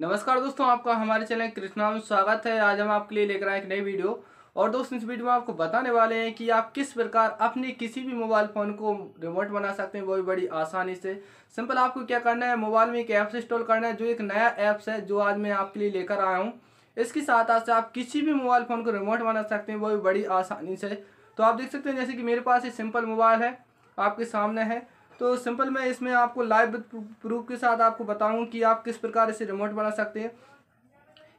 नमस्कार दोस्तों आपका हमारे चैनल कृष्णा में स्वागत है आज हम आपके लिए लेकर आए एक नई वीडियो और दोस्तों इस वीडियो में आपको बताने वाले हैं कि आप किस प्रकार अपने किसी भी मोबाइल फ़ोन को रिमोट बना सकते हैं वो भी बड़ी आसानी से सिंपल आपको क्या करना है मोबाइल में एक ऐप्स इंस्टॉल करना है जो एक नया ऐप्स है जो आज मैं आपके लिए लेकर आया हूँ इसके साथ आज आप किसी भी मोबाइल फ़ोन को रिमोट बना सकते हैं वो भी बड़ी आसानी से तो आप देख सकते हैं जैसे कि मेरे पास ये सिंपल मोबाइल है आपके सामने है तो सिंपल मैं इसमें आपको लाइव प्रूफ के साथ आपको बताऊँ कि आप किस प्रकार इसे रिमोट बना सकते हैं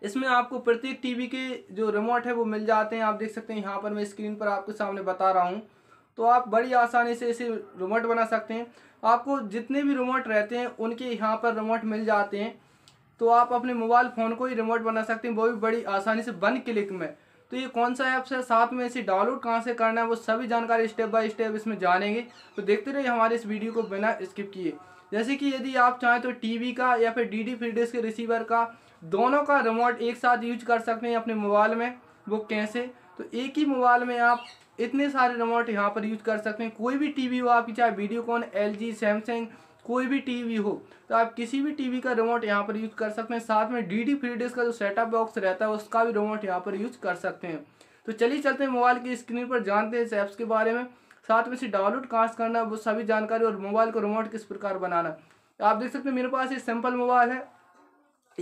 इसमें आपको प्रत्येक टीवी के जो रिमोट है वो मिल जाते हैं आप देख सकते हैं यहाँ पर मैं स्क्रीन पर आपके सामने बता रहा हूँ तो आप बड़ी आसानी से इसे रिमोट बना सकते हैं आपको जितने भी रिमोट रहते हैं उनके यहाँ पर रिमोट मिल जाते हैं तो आप अपने मोबाइल फ़ोन को ही रिमोट बना सकते हैं वो भी बड़ी आसानी से वन क्लिक में तो ये कौन सा ऐप्स है साथ में इसे डाउनलोड कहाँ से करना है वो सभी जानकारी स्टेप बाय स्टेप इसमें जानेंगे तो देखते रहिए हमारे इस वीडियो को बिना स्किप किए जैसे कि यदि आप चाहें तो टीवी का या फिर डी डी के रिसीवर का दोनों का रिमोट एक साथ यूज कर सकते हैं अपने मोबाइल में वो कैसे तो एक ही मोबाइल में आप इतने सारे रिमोट यहाँ पर यूज कर सकते हैं कोई भी टीवी हो आपकी चाहे Videocon L G Samsung कोई भी टीवी हो तो आप किसी भी टीवी का रिमोट यहाँ पर यूज कर सकते हैं साथ में डी डी फ्री का जो सेटअप बॉक्स रहता है उसका भी रिमोट यहाँ पर यूज कर सकते हैं तो चलिए चलते हैं मोबाइल की स्क्रीन पर जानते हैं इस ऐप्स के बारे में साथ में इसे डाउनलोड कहाँ करना वो सभी जानकारी और मोबाइल को रिमोट किस प्रकार बनाना आप देख सकते हैं मेरे पास ये सिंपल मोबाइल है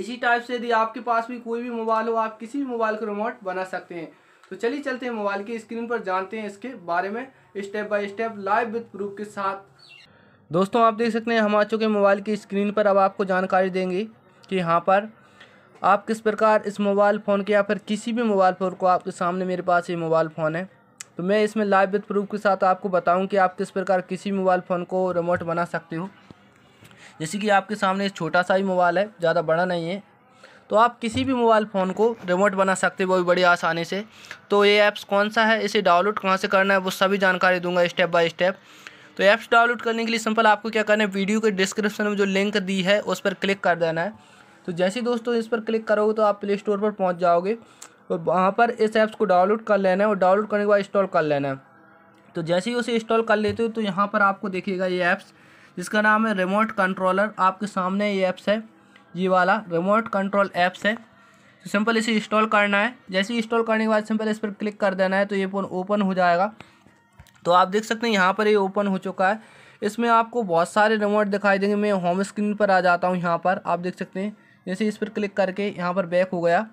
इसी टाइप से यदि आपके पास भी कोई भी मोबाइल हो आप किसी भी मोबाइल को रिमोट बना सकते हैं तो चलिए चलते हैं मोबाइल की स्क्रीन पर जानते हैं इसके बारे में step by step live with proof के साथ दोस्तों आप देख सकते हैं हम आ चुके मोबाइल की स्क्रीन पर अब आपको जानकारी देंगे कि यहाँ पर आप किस प्रकार इस मोबाइल फ़ोन के या फिर किसी भी मोबाइल फ़ोन को आपके सामने मेरे पास ये मोबाइल फ़ोन है तो मैं इसमें लाइव विथ प्रूफ के साथ आपको बताऊं कि आप किस प्रकार किसी मोबाइल फ़ोन को रिमोट बना सकते हो जैसे कि आपके सामने छोटा सा ही मोबाइल है ज़्यादा बड़ा नहीं है तो आप किसी भी मोबाइल फ़ोन को रिमोट बना सकते हो वो भी बड़ी आसानी से तो ये ऐप्स कौन सा है इसे डाउनलोड कहाँ से करना है वो सभी जानकारी दूंगा स्टेप बाई स्टेप तो ऐप्स डाउनलोड करने के लिए सिंपल आपको क्या करना है वीडियो के डिस्क्रिप्शन में जो लिंक दी है उस पर क्लिक कर देना है तो जैसे दोस्तों इस पर क्लिक करोगे तो आप प्ले स्टोर पर पहुँच जाओगे और वहाँ पर इस ऐप्स को डाउनलोड कर लेना है और डाउनलोड करने के बाद इंस्टॉल कर लेना है तो जैसे ही उसे इंस्टॉल कर लेते हो तो यहाँ पर आपको देखिएगा ये ऐप्स जिसका नाम है रिमोट कंट्रोलर आपके सामने ये ऐप्स है ये वाला रिमोट कंट्रोल ऐप्स है तो सिंपल इसे इंस्टॉल करना है जैसे इंस्टॉल करने के बाद सिंपल इस पर क्लिक कर देना है तो ये फ़ोन ओपन हो जाएगा तो आप देख सकते हैं यहाँ पर ये ओपन हो चुका है इसमें आपको बहुत सारे रिमोट दिखाई देंगे मैं होम स्क्रीन पर आ जाता हूँ यहाँ पर आप देख सकते हैं जैसे इस पर क्लिक करके यहाँ पर बैक हो गया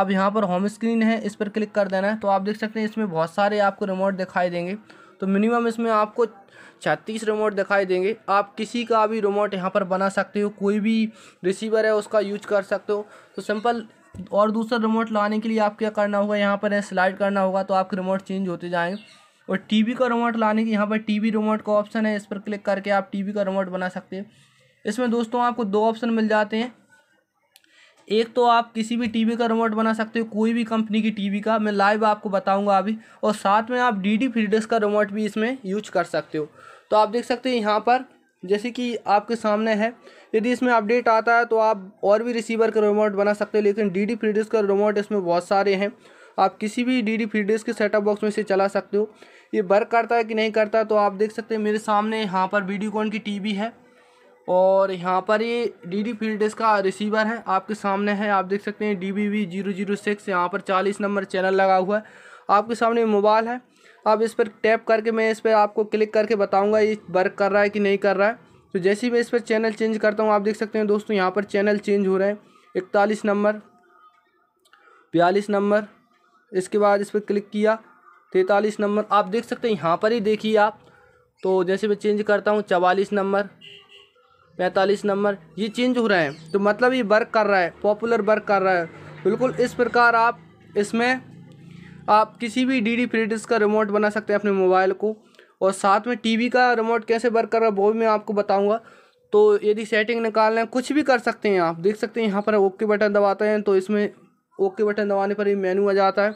अब यहाँ पर होम स्क्रीन है इस पर क्लिक कर देना है तो आप देख सकते हैं इसमें बहुत सारे आपको रिमोट दिखाई देंगे तो मिनिमम इसमें आपको छत्तीस रिमोट दिखाई देंगे आप किसी का भी रिमोट यहाँ पर बना सकते हो कोई भी रिसीवर है उसका यूज कर सकते हो तो सिंपल और दूसरा रिमोट लाने के लिए आप क्या करना होगा यहाँ पर स्लाइड करना होगा तो आपके रिमोट चेंज होते जाएंगे और टीवी का रिमोट लाने की यहाँ पर टीवी रिमोट का ऑप्शन है इस पर क्लिक करके आप टीवी का रिमोट बना सकते हैं इसमें दोस्तों आपको दो ऑप्शन मिल जाते हैं एक तो आप किसी भी टीवी का रिमोट बना सकते हो कोई भी कंपनी की टीवी का मैं लाइव आपको बताऊंगा अभी और साथ में आप डी डी फ्री का रिमोट भी इसमें यूज कर सकते हो तो आप देख सकते हैं यहाँ पर जैसे कि आपके सामने है यदि इसमें अपडेट आता है तो आप और भी रिसीवर का रिमोट बना सकते हो लेकिन डी डी फ्री का रिमोट इसमें बहुत सारे हैं आप किसी भी डी डी फ्री के सेटअप बॉक्स में से चला सकते हो ये वर्क करता है कि नहीं करता तो आप देख सकते हैं मेरे सामने यहाँ पर वीडियोकॉन की टीवी है और यहाँ पर ये डी डी फील्ड का रिसीवर है आपके सामने है आप देख सकते हैं D B V zero zero six यहाँ पर चालीस नंबर चैनल लगा हुआ है आपके सामने मोबाइल है आप इस पर टैप करके मैं इस पर आपको क्लिक करके बताऊँगा ये वर्क कर रहा है कि नहीं कर रहा है तो जैसे ही मैं इस पर चैनल चेंज करता हूँ आप देख सकते हैं दोस्तों यहाँ पर चैनल चेंज हो रहे हैं इकतालीस नंबर बयालीस नंबर इसके बाद इस पर क्लिक किया तैंतालीस नंबर आप देख सकते हैं यहाँ पर ही देखिए आप तो जैसे मैं चेंज करता हूँ चवालीस नंबर पैंतालीस नंबर ये चेंज हो रहे हैं तो मतलब ये वर्क कर रहा है पॉपुलर वर्क कर रहा है बिल्कुल इस प्रकार आप इसमें आप किसी भी डी डी का रिमोट बना सकते हैं अपने मोबाइल को और साथ में टीवी का रिमोट कैसे वर्क कर रहा है वो भी मैं आपको बताऊंगा तो यदि सेटिंग निकालना है कुछ भी कर सकते हैं आप देख सकते हैं यहाँ पर ओके बटन दबाते हैं तो इसमें ओके बटन दबाने पर ही मेनू आ जाता है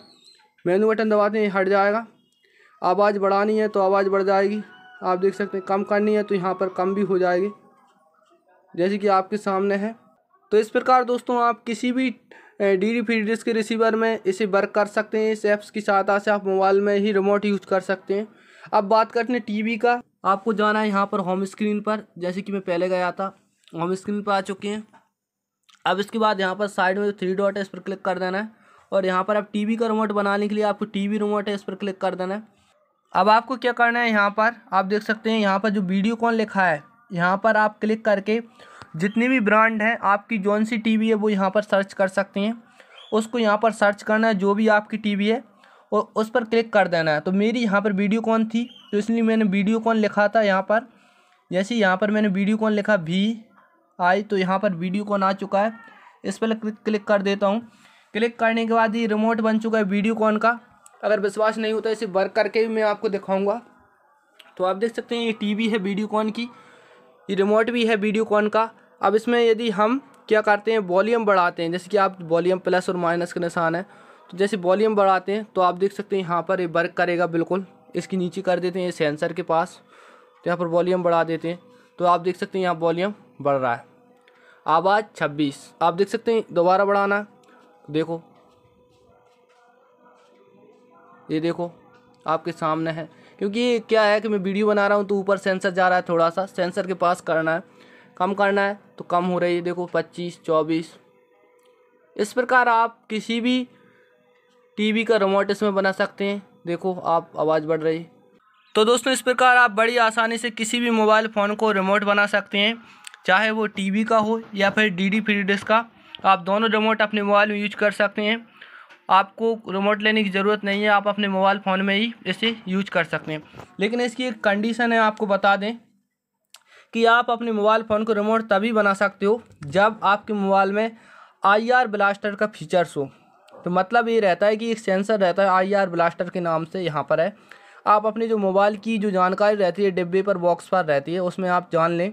मेनू बटन दबाते हैं हट जाएगा आवाज़ बढ़ानी है तो आवाज़ बढ़ जाएगी आप देख सकते हैं कम करनी है तो यहाँ पर कम भी हो जाएगी जैसे कि आपके सामने है तो इस प्रकार दोस्तों आप किसी भी डी डी फ्री डिस्क के रिसीवर में इसे वर्क कर सकते हैं इस ऐप्स की सहायता से आप मोबाइल में ही रिमोट यूज़ कर सकते हैं अब बात करते हैं टीवी का आपको जाना है यहाँ पर होम स्क्रीन पर जैसे कि मैं पहले गया था होम स्क्रीन पर आ चुके हैं अब इसके बाद यहाँ पर साइड में थ्री डॉट है इस पर क्लिक कर देना है और यहाँ पर आप टीवी का रिमोट बनाने के लिए आपको टीवी रिमोट है इस पर क्लिक कर देना है अब आपको क्या करना है यहाँ पर आप देख सकते हैं यहाँ पर जो वीडियो कॉन लिखा है यहाँ पर आप क्लिक करके जितनी भी ब्रांड है आपकी जौन सी टी है वो यहाँ पर सर्च कर सकते हैं उसको यहाँ पर सर्च करना है जो भी आपकी टी है और उस पर क्लिक कर देना है तो मेरी यहाँ पर वीडियो कॉन थी तो इसलिए मैंने वीडियो कॉन लिखा था यहाँ पर जैसे यहाँ पर मैंने वीडियो कॉन लिखा भी आई तो यहाँ पर वीडियो कॉन आ चुका है इस पर क्लिक कर देता हूँ क्लिक करने के बाद ये रिमोट बन चुका है वीडियो कॉन का अगर विश्वास नहीं होता इसे वर्क करके भी मैं आपको दिखाऊंगा तो आप देख सकते हैं ये टीवी है वीडियो कॉन की ये रिमोट भी है वीडियो कॉन का अब इसमें यदि हम क्या करते हैं वॉल्यूम बढ़ाते हैं जैसे कि आप वॉल्यूम प्लस और माइनस का निशान है तो जैसे वॉल्यूम बढ़ाते हैं तो आप देख सकते हैं यहाँ पर ये वर्क करेगा बिल्कुल इसके नीचे कर देते हैं ये सेंसर के पास तो यहाँ पर वॉल्यूम बढ़ा देते हैं तो आप देख सकते हैं यहाँ वॉल्यूम बढ़ रहा है आवाज़ छब्बीस आप देख सकते हैं दोबारा बढ़ाना देखो ये देखो आपके सामने है क्योंकि ये क्या है कि मैं वीडियो बना रहा हूँ तो ऊपर सेंसर जा रहा है थोड़ा सा सेंसर के पास करना है कम करना है तो कम हो रही है देखो पच्चीस चौबीस इस प्रकार आप किसी भी टीवी का रिमोट इसमें बना सकते हैं देखो आप आवाज़ बढ़ रही तो दोस्तों इस प्रकार आप बड़ी आसानी से किसी भी मोबाइल फ़ोन को रिमोट बना सकते हैं चाहे वो टीवी का हो या फिर डीडी फ्री डिस्क का आप दोनों रिमोट अपने मोबाइल में यूज कर सकते हैं आपको रिमोट लेने की ज़रूरत नहीं है आप अपने मोबाइल फ़ोन में ही इसे यूज कर सकते हैं लेकिन इसकी एक कंडीशन है आपको बता दें कि आप अपने मोबाइल फ़ोन को रिमोट तभी बना सकते हो जब आपके मोबाइल में आई आर ब्लास्टर का फीचर्स हो तो मतलब ये रहता है कि एक सेंसर रहता है आई आर ब्लास्टर के नाम से यहाँ पर है आप अपने जो मोबाइल की जो जानकारी रहती है डिब्बे पर बॉक्स पर रहती है उसमें आप जान लें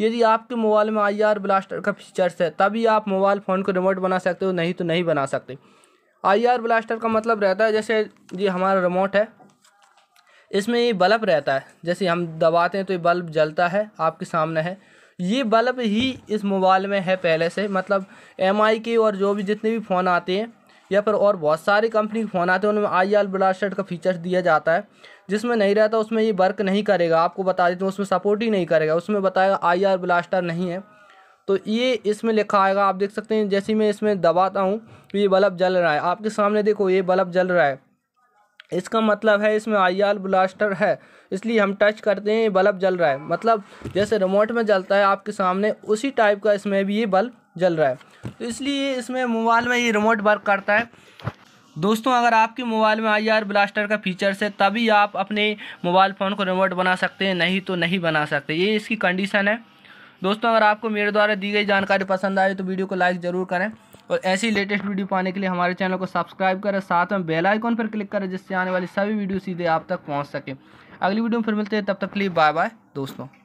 यदि आपके मोबाइल में आई आर ब्लास्टर का फीचर्स है तभी आप मोबाइल फ़ोन को रिमोट बना सकते हो नहीं तो नहीं बना सकते आई आर ब्लास्टर का मतलब रहता है जैसे ये हमारा रिमोट है इसमें ये बल्ब रहता है जैसे हम दबाते हैं तो ये बल्ब जलता है आपके सामने है ये बल्ब ही इस मोबाइल में है पहले से मतलब एम के और जो भी जितने भी फ़ोन आते हैं या फिर और बहुत सारी कंपनी के फ़ोन आते हैं उनमें आई आर ब्लास्टर का फीचर दिया जाता है जिसमें नहीं रहता उसमें ये वर्क नहीं करेगा आपको बता देते हैं उसमें सपोर्ट ही नहीं करेगा उसमें बताएगा आई आर ब्लास्टर नहीं है तो ये इसमें लिखा आएगा आप देख सकते हैं जैसे मैं इसमें दबाता हूँ तो ये बल्ब जल रहा है आपके सामने देखो ये बल्ब जल रहा है इसका मतलब है इसमें आई आर ब्लास्टर है इसलिए हम टच करते हैं ये बल्ब जल रहा है मतलब जैसे रिमोट में जलता है आपके सामने उसी टाइप का इसमें भी ये बल्ब जल रहा है तो इसलिए इसमें मोबाइल में ये रिमोट वर्क करता है दोस्तों अगर आपके मोबाइल में आई आर ब्लास्टर का फीचर्स है तभी आप अपने मोबाइल फ़ोन को रिमोट बना सकते हैं नहीं तो नहीं बना सकते ये इसकी कंडीशन है दोस्तों अगर आपको मेरे द्वारा दी गई जानकारी पसंद आए तो वीडियो को लाइक ज़रूर करें और ऐसी लेटेस्ट वीडियो पाने के लिए हमारे चैनल को सब्सक्राइब करें साथ में बेल आइकॉन पर क्लिक करें जिससे आने वाली सभी वीडियो सीधे आप तक पहुँच सके अगली वीडियो में फिर मिलते हैं तब तक के लिए बाय बाय दोस्तों